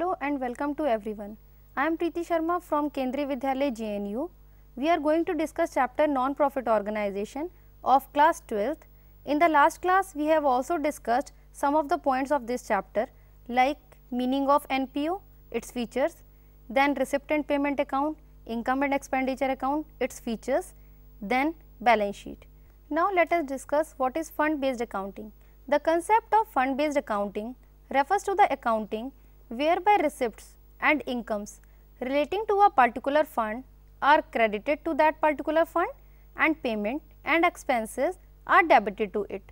Hello and welcome to everyone. I am Preeti Sharma from Kendri Vidyalay JNU. We are going to discuss chapter non-profit organization of class 12th. In the last class, we have also discussed some of the points of this chapter like meaning of NPO, its features, then recipient payment account, income and expenditure account, its features, then balance sheet. Now, let us discuss what is fund based accounting. The concept of fund based accounting refers to the accounting whereby receipts and incomes relating to a particular fund are credited to that particular fund and payment and expenses are debited to it.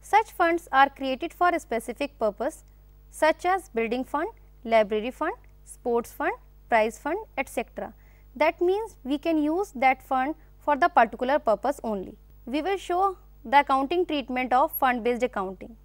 Such funds are created for a specific purpose such as building fund, library fund, sports fund, prize fund etc. That means, we can use that fund for the particular purpose only. We will show the accounting treatment of fund based accounting.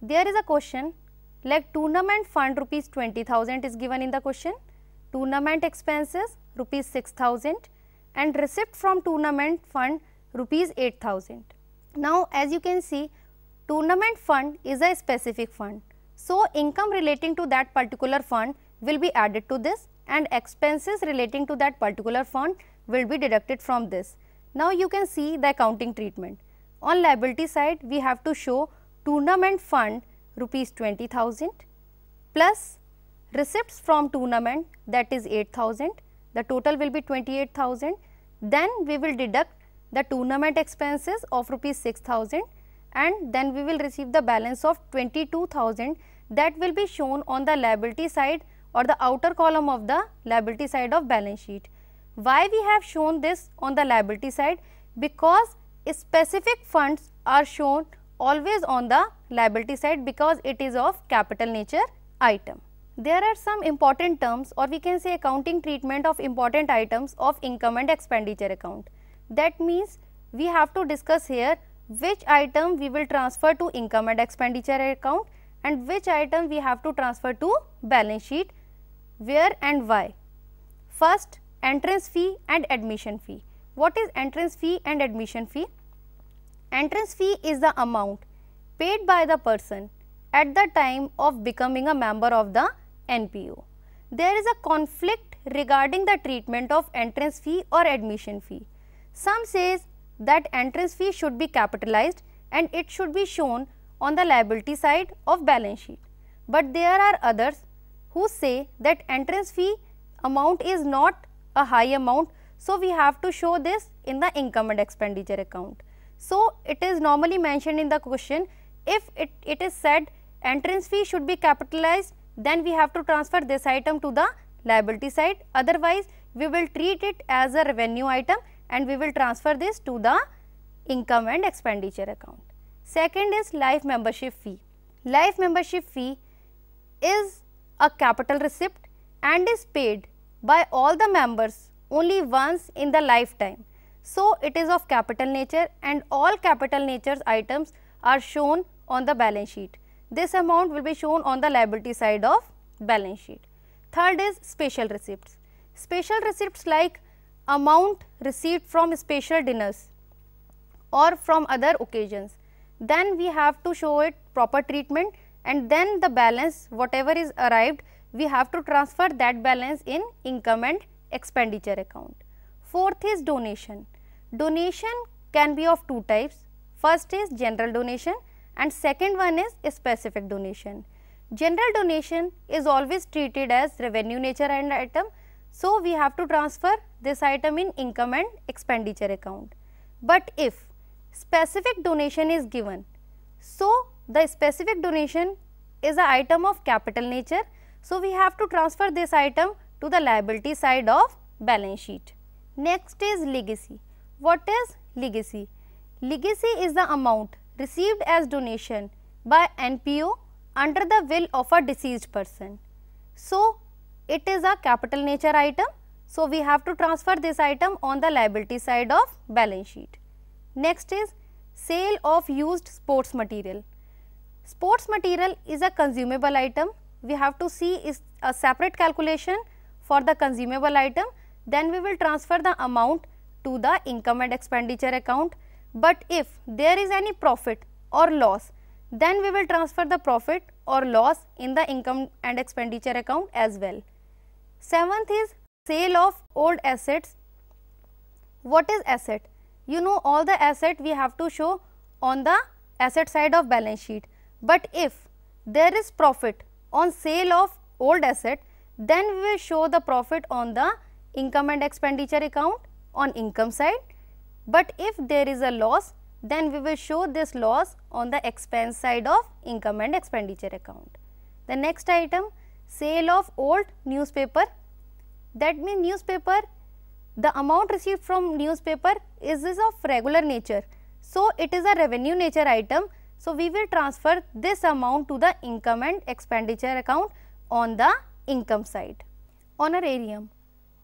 There is a question like tournament fund rupees 20000 is given in the question tournament expenses rupees 6000 and receipt from tournament fund rupees 8000 now as you can see tournament fund is a specific fund so income relating to that particular fund will be added to this and expenses relating to that particular fund will be deducted from this now you can see the accounting treatment on liability side we have to show tournament fund rupees 20,000 plus receipts from tournament that is 8,000, the total will be 28,000. Then we will deduct the tournament expenses of rupees 6,000 and then we will receive the balance of 22,000 that will be shown on the liability side or the outer column of the liability side of balance sheet. Why we have shown this on the liability side? Because specific funds are shown always on the liability side because it is of capital nature item. There are some important terms or we can say accounting treatment of important items of income and expenditure account. That means, we have to discuss here which item we will transfer to income and expenditure account and which item we have to transfer to balance sheet, where and why. First, entrance fee and admission fee. What is entrance fee and admission fee? Entrance fee is the amount paid by the person at the time of becoming a member of the NPO. There is a conflict regarding the treatment of entrance fee or admission fee. Some says that entrance fee should be capitalized and it should be shown on the liability side of balance sheet. But there are others who say that entrance fee amount is not a high amount. So, we have to show this in the income and expenditure account. So, it is normally mentioned in the question if it, it is said entrance fee should be capitalized then we have to transfer this item to the liability side otherwise we will treat it as a revenue item and we will transfer this to the income and expenditure account. Second is life membership fee. Life membership fee is a capital receipt and is paid by all the members only once in the lifetime so, it is of capital nature and all capital natures items are shown on the balance sheet. This amount will be shown on the liability side of balance sheet. Third is special receipts. Special receipts like amount received from special dinners or from other occasions. Then we have to show it proper treatment and then the balance whatever is arrived we have to transfer that balance in income and expenditure account. Fourth is donation. Donation can be of two types. First is general donation and second one is specific donation. General donation is always treated as revenue nature and item. So, we have to transfer this item in income and expenditure account. But if specific donation is given, so the specific donation is a item of capital nature. So, we have to transfer this item to the liability side of balance sheet. Next is legacy. What is legacy? Legacy is the amount received as donation by NPO under the will of a deceased person. So, it is a capital nature item. So, we have to transfer this item on the liability side of balance sheet. Next is sale of used sports material. Sports material is a consumable item. We have to see is a separate calculation for the consumable item. Then we will transfer the amount to the income and expenditure account. But if there is any profit or loss, then we will transfer the profit or loss in the income and expenditure account as well. Seventh is sale of old assets. What is asset? You know all the asset we have to show on the asset side of balance sheet. But if there is profit on sale of old asset, then we will show the profit on the income and expenditure account on income side, but if there is a loss then we will show this loss on the expense side of income and expenditure account. The next item sale of old newspaper that means newspaper the amount received from newspaper is, is of regular nature. So, it is a revenue nature item. So, we will transfer this amount to the income and expenditure account on the income side. Honorarium.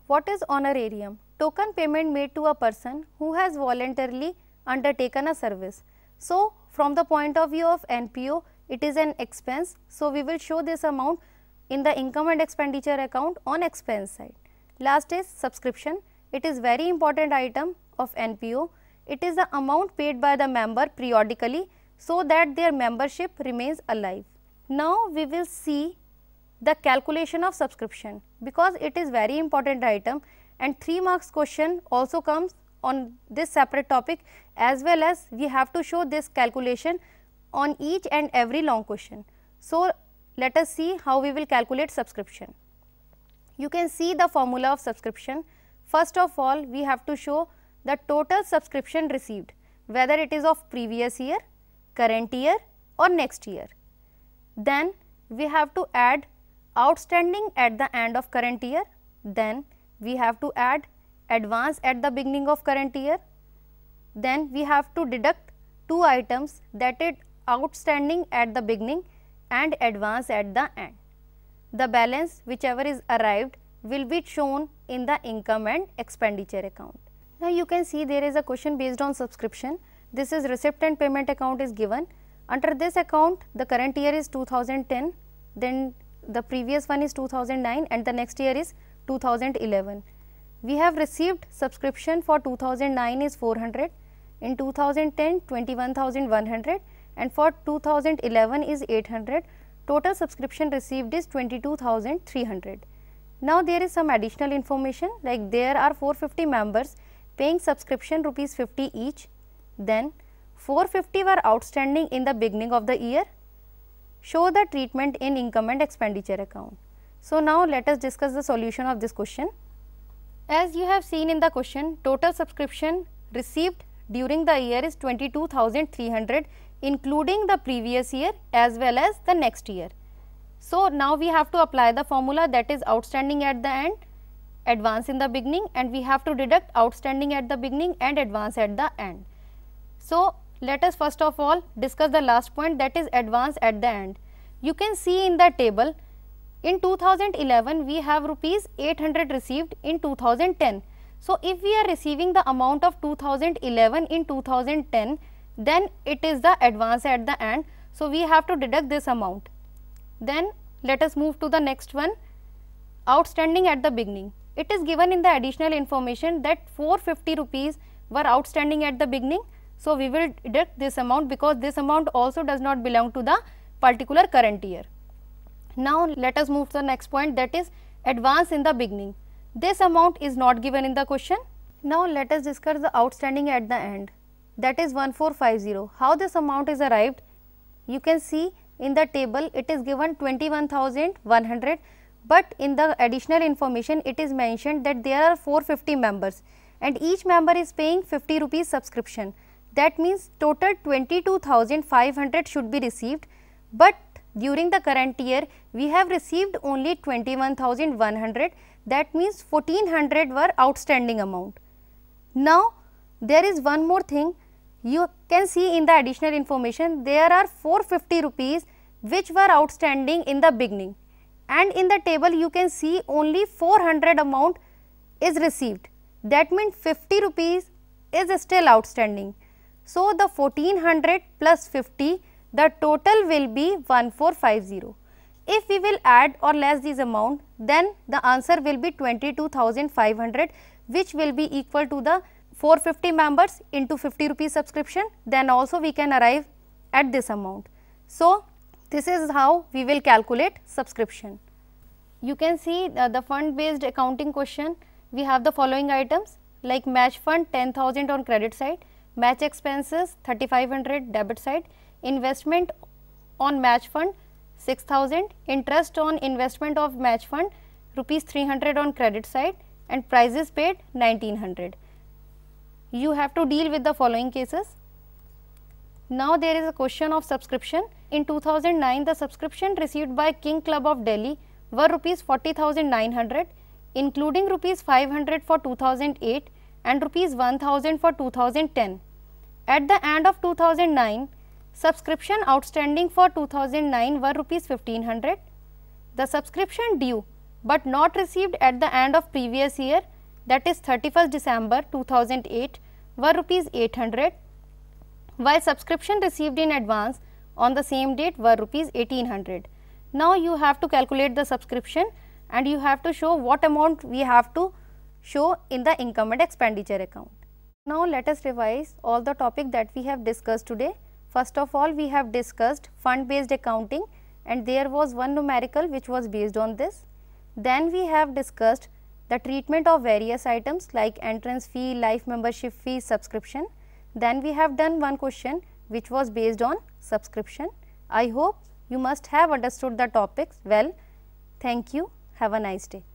What is honorarium? token payment made to a person who has voluntarily undertaken a service. So, from the point of view of NPO, it is an expense. So, we will show this amount in the income and expenditure account on expense side. Last is subscription. It is very important item of NPO. It is the amount paid by the member periodically so that their membership remains alive. Now, we will see the calculation of subscription because it is very important item and 3 marks question also comes on this separate topic as well as we have to show this calculation on each and every long question. So, let us see how we will calculate subscription. You can see the formula of subscription. First of all, we have to show the total subscription received, whether it is of previous year, current year or next year. Then we have to add outstanding at the end of current year, then we have to add advance at the beginning of current year. Then we have to deduct two items that is outstanding at the beginning and advance at the end. The balance whichever is arrived will be shown in the income and expenditure account. Now you can see there is a question based on subscription. This is receipt and payment account is given. Under this account the current year is 2010, then the previous one is 2009 and the next year is 2011. We have received subscription for 2009 is 400, in 2010 21100 and for 2011 is 800. Total subscription received is 22300. Now there is some additional information like there are 450 members paying subscription rupees 50 each. Then 450 were outstanding in the beginning of the year. Show the treatment in income and expenditure account. So, now let us discuss the solution of this question. As you have seen in the question, total subscription received during the year is 22,300 including the previous year as well as the next year. So, now we have to apply the formula that is outstanding at the end, advance in the beginning and we have to deduct outstanding at the beginning and advance at the end. So, let us first of all discuss the last point that is advance at the end. You can see in the table in 2011, we have rupees 800 received in 2010. So, if we are receiving the amount of 2011 in 2010, then it is the advance at the end. So, we have to deduct this amount. Then let us move to the next one, outstanding at the beginning. It is given in the additional information that 450 rupees were outstanding at the beginning. So, we will deduct this amount because this amount also does not belong to the particular current year. Now let us move to the next point that is advance in the beginning. This amount is not given in the question. Now let us discuss the outstanding at the end that is 1450. How this amount is arrived? You can see in the table it is given 21,100 but in the additional information it is mentioned that there are 450 members and each member is paying 50 rupees subscription. That means total 22,500 should be received, but during the current year, we have received only 21,100. That means 1400 were outstanding amount. Now, there is one more thing. You can see in the additional information, there are 450 rupees which were outstanding in the beginning. And in the table, you can see only 400 amount is received. That means 50 rupees is still outstanding. So, the 1400 plus 50 the total will be 1450. If we will add or less this amount, then the answer will be 22,500 which will be equal to the 450 members into 50 rupees subscription, then also we can arrive at this amount. So, this is how we will calculate subscription. You can see uh, the, the fund based accounting question, we have the following items like match fund 10,000 on credit side, match expenses 3500 debit side, investment on match fund 6000, interest on investment of match fund rupees 300 on credit side and prices paid 1900. You have to deal with the following cases. Now there is a question of subscription. In 2009 the subscription received by King Club of Delhi were rupees 40900 including rupees 500 for 2008 and rupees 1000 for 2010. At the end of 2009 Subscription outstanding for 2009 were rupees 1500. The subscription due but not received at the end of previous year that is 31st December 2008 were rupees 800 while subscription received in advance on the same date were rupees 1800. Now you have to calculate the subscription and you have to show what amount we have to show in the income and expenditure account. Now let us revise all the topic that we have discussed today. First of all, we have discussed fund based accounting and there was one numerical which was based on this. Then we have discussed the treatment of various items like entrance fee, life membership fee, subscription. Then we have done one question which was based on subscription. I hope you must have understood the topics well. Thank you. Have a nice day.